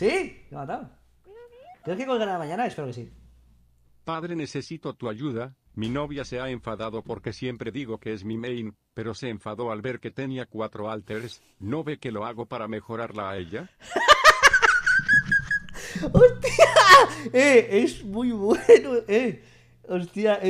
¿Sí? ¿Lo matado? ¿Tienes que la mañana? Espero que sí. Padre, necesito tu ayuda. Mi novia se ha enfadado porque siempre digo que es mi main, pero se enfadó al ver que tenía cuatro alters. ¿No ve que lo hago para mejorarla a ella? ¡Hostia! Eh, es muy bueno, eh. Hostia, eh.